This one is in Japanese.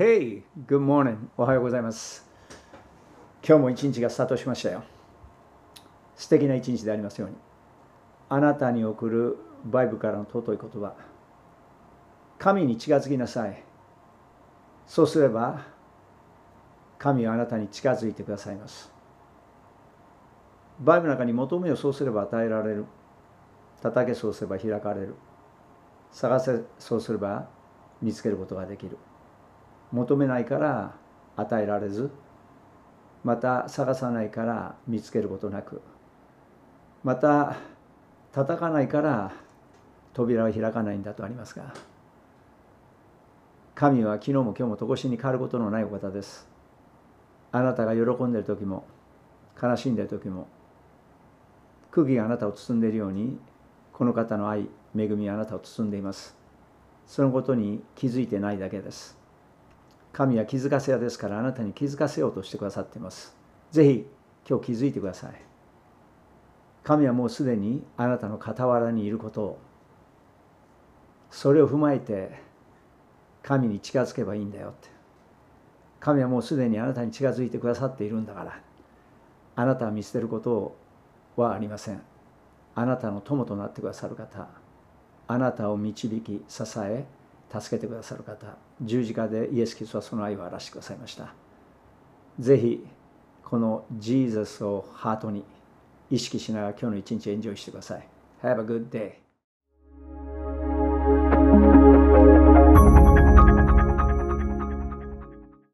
Hey, good morning. おはようございます。今日も一日がスタートしましたよ。素敵な一日でありますように。あなたに送るバイブからの尊い言葉。神に近づきなさい。そうすれば、神はあなたに近づいてくださいます。バイブの中に求めをそうすれば与えられる。叩けそうすれば開かれる。探せそうすれば見つけることができる。求めないから与えられずまた探さないから見つけることなくまた叩かないから扉は開かないんだとありますが神は昨日も今日も常しに変わることのないお方ですあなたが喜んでいる時も悲しんでいる時も空気があなたを包んでいるようにこの方の愛恵みはあなたを包んでいますそのことに気づいてないだけです神は気づかせ屋ですからあなたに気づかせようとしてくださっています。ぜひ今日気づいてください。神はもうすでにあなたの傍らにいることをそれを踏まえて神に近づけばいいんだよって神はもうすでにあなたに近づいてくださっているんだからあなたは見捨てることはありませんあなたの友となってくださる方あなたを導き支え助けてくださる方十字架でイエス・キリストはその愛を表してくださいましたぜひこのジーザスをハートに意識しながら今日の一日エンジョイしてください Have a good day